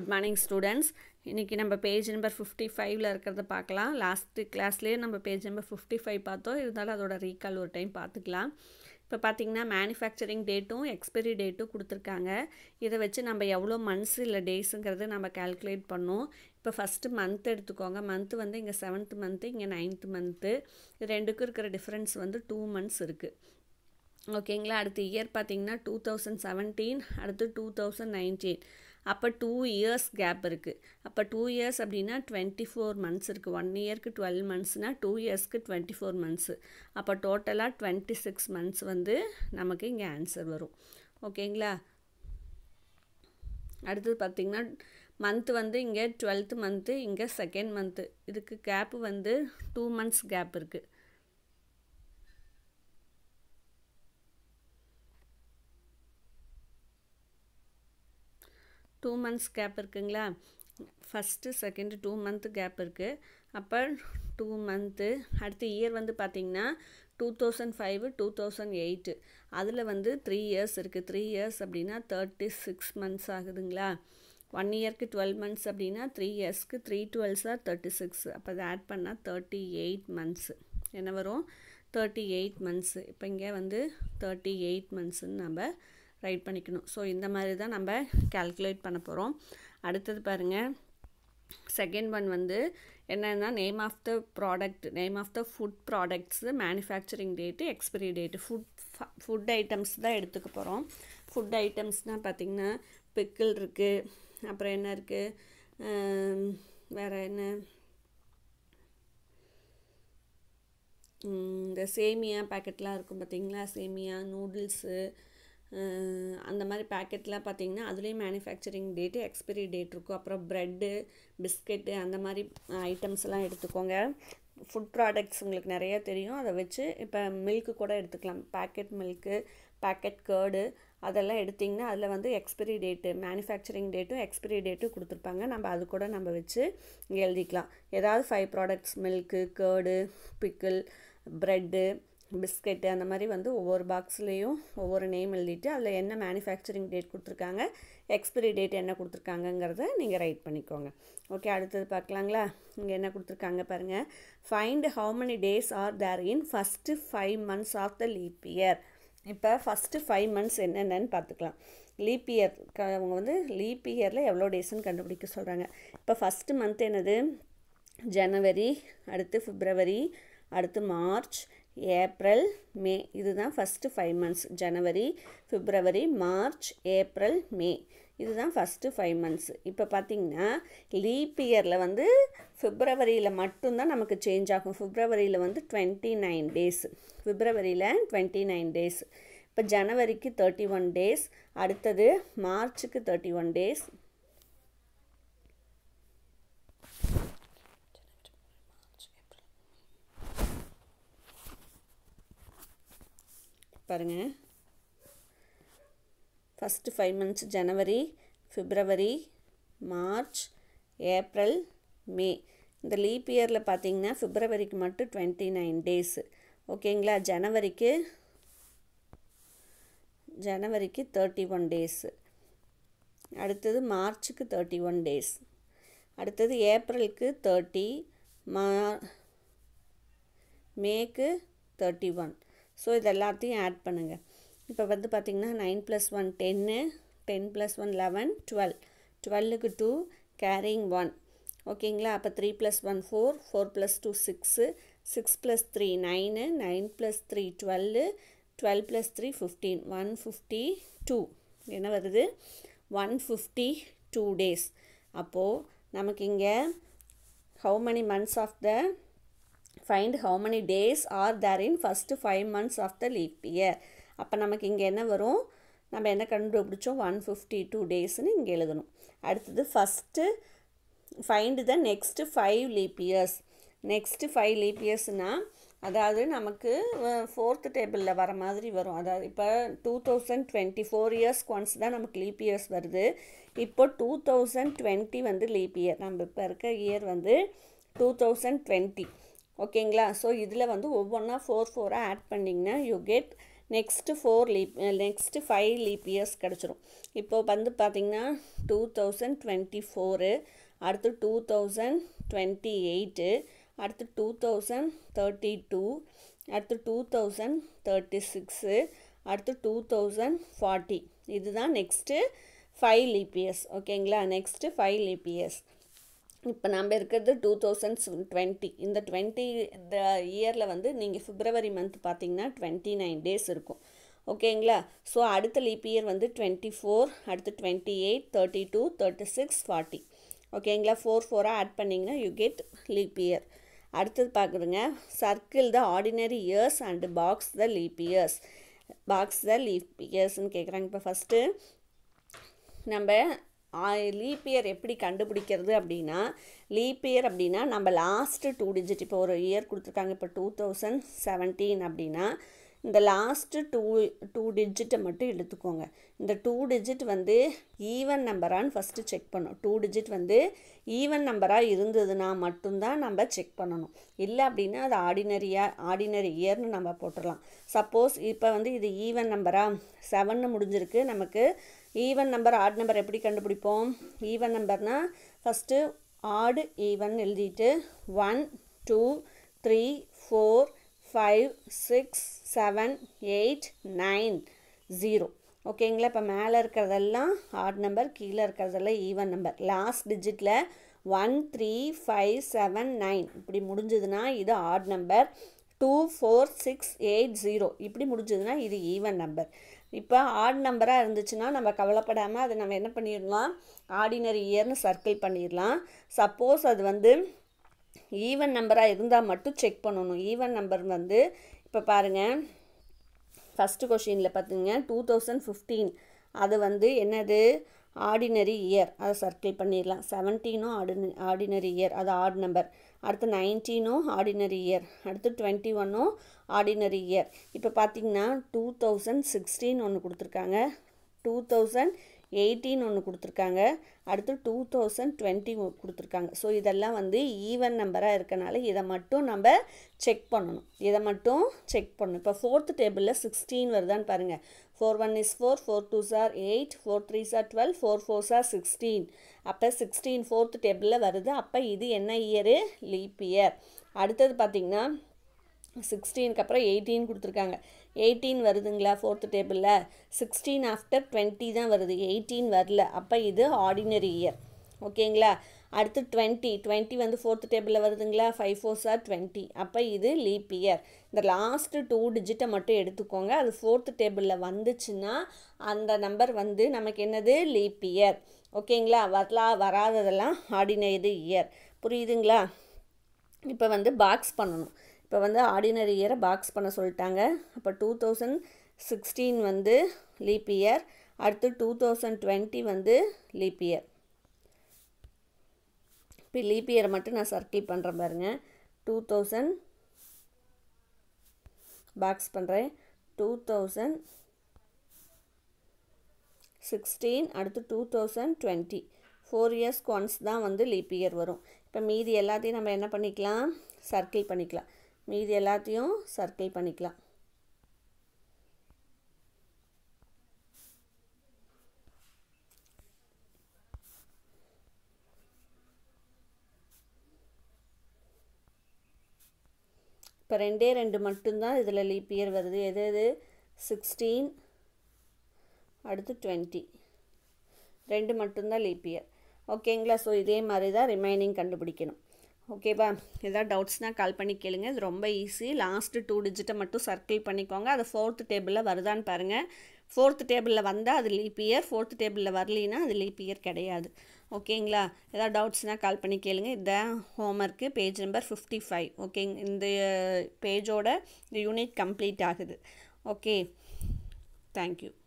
good morning students இன்றைக்கி நம்ம page number fifty ஃபைவ்ல இருக்கிறத பார்க்கலாம் லாஸ்ட்டு கிளாஸ்லேயே நம்ம பேஜ் நம்பர் ஃபிஃப்டி ஃபைவ் பார்த்தோம் இருந்தாலும் அதோட ரீகால் ஒரு டைம் பார்த்துக்கலாம் இப்போ பார்த்திங்கன்னா மேனுஃபேக்சரிங் டேட்டும் எக்ஸ்பைரி டேட்டும் கொடுத்துருக்காங்க இதை வச்சு நம்ம எவ்வளோ மந்த்ஸ் இல்லை டேஸுங்கிறது நம்ம கால்குலேட் பண்ணோம் இப்போ ஃபஸ்ட்டு மந்த் எடுத்துக்கோங்க மந்த்து வந்து இங்கே செவன்த் மந்த்து இங்கே நைன்த்து மந்த்து இது ரெண்டுக்கும் இருக்கிற டிஃப்ரென்ஸ் வந்து டூ மந்த்ஸ் இருக்குது ஓகேங்களா அடுத்த இயர் பார்த்திங்கன்னா டூ தௌசண்ட் செவன்டீன் அடுத்து டூ தௌசண்ட் நைன்டீன் அப்போ டூ இயர்ஸ் கேப் இருக்குது அப்போ டூ இயர்ஸ் அப்படின்னா டுவெண்ட்டி ஃபோர் மந்த்ஸ் இருக்குது ஒன் இயருக்கு டுவெல் மந்த்ஸ்னால் டூ இயர்ஸ்க்கு டுவெண்ட்டி ஃபோர் மந்த்ஸு அப்போ டோட்டலாக டுவெண்ட்டி சிக்ஸ் மந்த்ஸ் வந்து நமக்கு இங்கே ஆன்சர் வரும் ஓகேங்களா அடுத்தது பார்த்திங்கன்னா மந்த் வந்து இங்கே டுவெல்த்து மந்த்து இங்கே செகண்ட் மந்த்து இதுக்கு கேப்பு வந்து டூ மந்த்ஸ் கேப் இருக்குது டூ மந்த்ஸ் கேப் இருக்குங்களா first second two month gap இருக்குது அப்போ டூ மந்த்து அடுத்த இயர் வந்து பார்த்திங்கன்னா two thousand five two thousand eight அதில் வந்து த்ரீ இயர்ஸ் இருக்குது த்ரீ இயர்ஸ் அப்படின்னா தேர்ட்டி சிக்ஸ் மந்த்ஸ் ஆகுதுங்களா ஒன் இயர்க்கு டுவெல் மந்த்ஸ் அப்படின்னா த்ரீ இயர்ஸ்க்கு த்ரீ டுவெல்ஸாக தேர்ட்டி சிக்ஸ் அப்போ அதை ஆட் பண்ணால் தேர்ட்டி எயிட் மந்த்ஸு என்ன வரும் தேர்ட்டி எயிட் மந்த்ஸு இப்போ இங்கே வந்து தேர்ட்டி எயிட் மந்த்ஸுன்னு நம்ம ரைட் பண்ணிக்கணும் ஸோ இந்த மாதிரி தான் நம்ம கேல்குலேட் பண்ண போகிறோம் அடுத்தது பாருங்கள் செகண்ட் ஒன் வந்து என்னென்னா name of the product name of the food products manufacturing date expiry date food food items தான் எடுத்துக்க போகிறோம் ஃபுட் ஐட்டம்ஸ்னால் பார்த்திங்கன்னா பிக்கிள் இருக்குது அப்புறம் என்ன இருக்குது வேறு என்ன இந்த சேமியா பேக்கெட்லாம் இருக்கும் பார்த்திங்களா சேமியா நூடுல்ஸு அந்த மாதிரி பேக்கெட்லாம் பார்த்தீங்கன்னா அதுலேயும் மேனுஃபேக்சரிங் டேட்டு எக்ஸ்பிரி டேட் இருக்கும் அப்புறம் ப்ரெட்டு பிஸ்கெட்டு அந்த மாதிரி ஐட்டம்ஸ் எல்லாம் எடுத்துக்கோங்க ஃபுட் ப்ராடக்ட்ஸ் உங்களுக்கு நிறைய தெரியும் அதை வச்சு இப்போ மில்க்கு கூட எடுத்துக்கலாம் பேக்கெட் மில்க்கு பேக்கெட் கேர்டு அதெல்லாம் எடுத்திங்கன்னா அதில் வந்து எக்ஸ்பிரி டேட்டு மேனுஃபேக்சரிங் டேட்டும் எக்ஸ்பிரி டேட்டும் கொடுத்துருப்பாங்க நம்ம அது கூட நம்ம வச்சு எழுதிக்கலாம் ஏதாவது five products milk curd pickle bread biscuit அந்த மாதிரி வந்து ஒவ்வொரு பாக்ஸ்லேயும் ஒவ்வொரு நேம் எழுதிட்டு அதில் என்ன மேனுஃபேக்சரிங் டேட் கொடுத்துருக்காங்க எக்ஸ்பிரி டேட் என்ன கொடுத்துருக்காங்கங்கிறத நீங்கள் ரைட் பண்ணிக்கோங்க ஓகே அடுத்தது பார்க்கலாங்களா இங்கே என்ன கொடுத்துருக்காங்க பாருங்கள் find how many days are there in first five months of the leap year இப்போ ஃபஸ்ட்டு ஃபைவ் மந்த்ஸ் என்னென்னு பார்த்துக்கலாம் லீப் இயர் அவங்க வந்து லீப் இயரில் எவ்வளோ டேஸ்ன்னு கண்டுபிடிக்க சொல்கிறாங்க இப்போ ஃபஸ்ட்டு மந்த் என்னது ஜனவரி அடுத்து ஃபிப்ரவரி அடுத்து மார்ச் ஏப்ரல் மே இதுதான் ஃபஸ்ட்டு ஃபைவ் மந்த்ஸ் ஜனவரி பிப்ரவரி மார்ச் ஏப்ரல் மே இதுதான் ஃபஸ்ட்டு ஃபைவ் மந்த்ஸ் இப்போ பார்த்திங்கன்னா லீப் இயரில் வந்து ஃபிப்ரவரியில் மட்டும்தான் நமக்கு சேஞ்ச் ஆகும் ஃபிப்ரவரியில் வந்து டுவெண்ட்டி நைன் டேஸ் ஃபிப்ரவரியில் டுவெண்ட்டி நைன் டேஸ் இப்போ ஜனவரிக்கு தேர்ட்டி ஒன் டேஸ் அடுத்தது மார்ச்சுக்கு தேர்ட்டி ஒன் டேஸ் பாருங்கள் ஃபஸ்ட்டு ஃபைவ் மந்த்ஸ் ஜனவரி ஃபிப்ரவரி மார்ச் ஏப்ரல் மே இந்த லீப் இயரில் பார்த்தீங்கன்னா ஃபிப்ரவரிக்கு மட்டும் டுவெண்ட்டி நைன் டேஸு ஓகேங்களா ஜனவரிக்கு ஜனவரிக்கு தேர்ட்டி ஒன் டேஸு அடுத்தது மார்ச்சுக்கு தேர்ட்டி ஒன் டேஸ் அடுத்தது ஏப்ரலுக்கு தேர்ட்டி மா மேக்கு தேர்ட்டி ஒன் ஸோ இது எல்லாத்தையும் ஆட் பண்ணுங்கள் இப்போ வந்து பார்த்திங்கன்னா nine plus one ten ten plus one eleven twelve டுவெல்லுக்கு டூ கேரிங் ஒன் ஓகேங்களா அப்போ three plus one four four plus two six six plus three nine nine plus three twelve twelve plus three fifteen one fifty two என்ன வருது one fifty two days அப்போது நமக்கு இங்கே how many months of the find how many days are there in first five months of the leap year அப்போ நமக்கு இங்கே என்ன வரும் நம்ம என்ன கண்டுபிடிச்சோம் ஒன் ஃபிஃப்டி டூ டேஸ்னு இங்கே எழுதணும் அடுத்தது first find the next five leap years next five leap இயர்ஸ்னால் அதாவது நமக்கு ஃபோர்த்து டேபிளில் வர மாதிரி வரும் அதாவது இப்போ two thousand twenty four years once தான் நமக்கு லீப் இயர்ஸ் வருது இப்போ டூ தௌசண்ட் டுவெண்ட்டி வந்து லீப் இயர் நம்ம இப்போ இருக்க இயர் வந்து டூ தௌசண்ட் டுவெண்ட்டி ஓகேங்களா ஸோ இதில் வந்து ஒவ்வொன்றா ஃபோர் ஃபோராக ஆட் பண்ணிங்கன்னா you get next four leap next five leap years கிடச்சிரும் இப்போது வந்து பார்த்திங்கன்னா டூ தௌசண்ட் டுவெண்ட்டி ஃபோரு அடுத்து டூ தௌசண்ட் டுவெண்ட்டி எயிட்டு அடுத்து டூ தௌசண்ட் தேர்ட்டி டூ அடுத்து டூ தௌசண்ட் தேர்ட்டி சிக்ஸு அடுத்து டூ தௌசண்ட் ஃபார்ட்டி இதுதான் நெக்ஸ்ட்டு ஃபைவ் லீப் இயர்ஸ் ஓகேங்களா நெக்ஸ்ட்டு ஃபைவ் லீப் இயர்ஸ் இப்போ நம்ம இருக்கிறது டூ தௌசண்ட் டுவெண்ட்டி இந்த டுவெண்ட்டி இந்த இயரில் வந்து நீங்கள் ஃபிப்ரவரி மந்த் பார்த்தீங்கன்னா டுவெண்ட்டி நைன் டேஸ் இருக்கும் ஓகேங்களா ஸோ அடுத்த லீப் இயர் வந்து டுவெண்ட்டி ஃபோர் அடுத்து twenty eight thirty two thirty six forty ஓகேங்களா ஃபோர் ஃபோராக ஆட் பண்ணிங்கன்னா யூ கெட் லீப் இயர் அடுத்தது பார்க்குறங்க circle the ordinary years and box the leap years box the leap இயர்ஸ்ன்னு கேட்குறாங்க இப்போ ஃபஸ்ட்டு நம்ம லீப் இயர் எப்படி கண்டுபிடிக்கிறது அப்படின்னா லீப் இயர் அப்படின்னா நம்ம லாஸ்ட்டு டூ டிஜிட் இப்போ ஒரு இயர் கொடுத்துருக்காங்க இப்போ டூ தௌசண்ட் செவன்டீன் அப்படின்னா இந்த லாஸ்ட்டு டூ டூ டிஜிட்டை மட்டும் எடுத்துக்கோங்க இந்த டூ டிஜிட் வந்து ஈவன் நம்பரான்னு ஃபஸ்ட்டு செக் பண்ணணும் டூ டிஜிட் வந்து ஈவன் நம்பராக இருந்ததுன்னா மட்டும்தான் நம்ம செக் பண்ணணும் இல்லை அப்படின்னா அது ஆர்டினரியாக ஆர்டினரி இயர்னு நம்ம போட்டுடலாம் சப்போஸ் இப்போ வந்து இது ஈவன் நம்பராக செவன்னு முடிஞ்சிருக்கு நமக்கு ஈவன் நம்பர் ஆட் நம்பர் எப்படி கண்டுபிடிப்போம் ஈவன் நம்பர்னால் ஃபஸ்ட்டு ஆடு ஈவன் எழுதிட்டு one two three four five six seven eight nine zero ஓகேங்களா இப்போ மேலே இருக்கிறதெல்லாம் ஆட் நம்பர் கீழே இருக்கிறதெல்லாம் ஈவன் நம்பர் லாஸ்ட் டிஜிட்டில் one three five seven nine இப்படி முடிஞ்சதுன்னா இது odd number two four six eight zero இப்படி முடிஞ்சதுன்னா இது ஈவன் நம்பர் இப்போ ஆட் நம்பராக இருந்துச்சுன்னா நம்ம கவலைப்படாமல் அதை நம்ம என்ன பண்ணிடலாம் ஆர்டினரி இயர்னு சர்க்கிள் பண்ணிடலாம் சப்போஸ் அது வந்து ஈவன் நம்பராக இருந்தால் மட்டும் செக் பண்ணணும் ஈவன் நம்பர் வந்து இப்போ பாருங்கள் ஃபஸ்ட்டு கொஷினில் பார்த்துங்க டூ தௌசண்ட் ஃபிஃப்டீன் அது வந்து என்னது ஆர்டினரி இயர் அதை சர்க்கிள் பண்ணிடலாம் செவன்டீனும் ஆர்டினரி ஆர்டினரி இயர் அது ஆட் நம்பர் அடுத்து நைன்டீனும் ஆர்டினரி இயர் அடுத்து டுவெண்ட்டி ஒன்னும் ஆர்டினரி இயர் இப்போ பார்த்தீங்கன்னா டூ தௌசண்ட் சிக்ஸ்டீன் ஒன்று கொடுத்துருக்காங்க டூ தௌசண்ட் எயிட்டின்னு ஒன்று கொடுத்துருக்காங்க அடுத்து டூ தௌசண்ட் டுவெண்ட்டி கொடுத்துருக்காங்க ஸோ இதெல்லாம் வந்து ஈவன் நம்பராக இருக்கனால இதை மட்டும் நம்ம செக் பண்ணணும் இதை மட்டும் செக் பண்ணணும் இப்போ ஃபோர்த்து டேபிளில் சிக்ஸ்டீன் வருதான்னு பாருங்கள் four one is four four two are eight four three are twelve four four are sixteen அப்போ சிக்ஸ்டீன் ஃபோர்த்து டேபிளில் வருது அப்போ இது என்ன இயரு லீப் இயர் அடுத்தது பார்த்திங்கன்னா சிக்ஸ்டீனுக்கு அப்புறம் எயிட்டீன் கொடுத்துருக்காங்க எயிட்டீன் வருதுங்களா ஃபோர்த்து டேபிளில் சிக்ஸ்டீன் ஆஃப்டர் டுவெண்ட்டி தான் வருது எயிட்டீன் வரல அப்போ இது ஆர்டினரி இயர் ஓகேங்களா அடுத்து டுவெண்ட்டி டுவெண்ட்டி வந்து ஃபோர்த்து டேபிளில் வருதுங்களா ஃபைவ் ஃபோர் சார் டுவெண்ட்டி அப்போ இது லீப் இயர் இந்த லாஸ்ட்டு டூ டிஜிட்டை மட்டும் எடுத்துக்கோங்க அது ஃபோர்த்து டேபிளில் வந்துச்சுன்னா அந்த நம்பர் வந்து நமக்கு என்னது லீப் இயர் ஓகேங்களா வரலா வராததெல்லாம் ஆர்டினரி இயர் புரியுதுங்களா இப்போ வந்து பாக்ஸ் பண்ணணும் இப்போ வந்து ஆர்டினரி இயரை பாக்ஸ் பண்ண சொல்லிட்டாங்க அப்போ டூ தௌசண்ட் சிக்ஸ்டீன் வந்து லீப் இயர் அடுத்து டூ தௌசண்ட் டுவெண்ட்டி வந்து லீப் இயர் இப்போ லீப் இயரை மட்டும் நான் சர்க்கிள் பண்ணுறேன் பாருங்கள் டூ தௌசண்ட் பாக்ஸ் பண்ணுறேன் டூ தௌசண்ட் சிக்ஸ்டீன் அடுத்து டூ தௌசண்ட் டுவெண்ட்டி ஃபோர் இயர்ஸ்க்கு ஒன்ஸ் தான் வந்து லீப் இயர் வரும் இப்போ மீதி எல்லாத்தையும் நம்ம என்ன பண்ணிக்கலாம் சர்க்கிள் பண்ணிக்கலாம் மீதி எல்லாத்தையும் சர்க்கிள் பண்ணிக்கலாம் இப்போ ரெண்டே ரெண்டு மட்டும்தான் இதில் லீப் இயர் வருது எது எது சிக்ஸ்டீன் அடுத்து டுவெண்ட்டி ரெண்டு மட்டும்தான் லீப் இயர் ஓகேங்களா ஸோ இதே மாதிரி தான் ரிமைனிங் கண்டுபிடிக்கணும் ஓகேவா எதாவது டவுட்ஸ்னால் கால் பண்ணி கேளுங்க இது ரொம்ப ஈஸி லாஸ்ட்டு டூ டிஜிட்டை மட்டும் சர்க்கிள் பண்ணிக்கோங்க அது ஃபோர்த்து டேபிளில் வருதான்னு பாருங்கள் ஃபோர்த்து டேபிளில் வந்தால் அது லீப் இயர் ஃபோர்த்து டேபிளில் வரலினா அது லீப் இயர் கிடையாது ஓகேங்களா எதாவது டவுட்ஸ்னால் கால் பண்ணி கேளுங்க இதுதான் homework page number fifty five ஓகேங்க இந்த பேஜோட இந்த யூனிட் கம்ப்ளீட் ஆகுது ஓகே தேங்க்யூ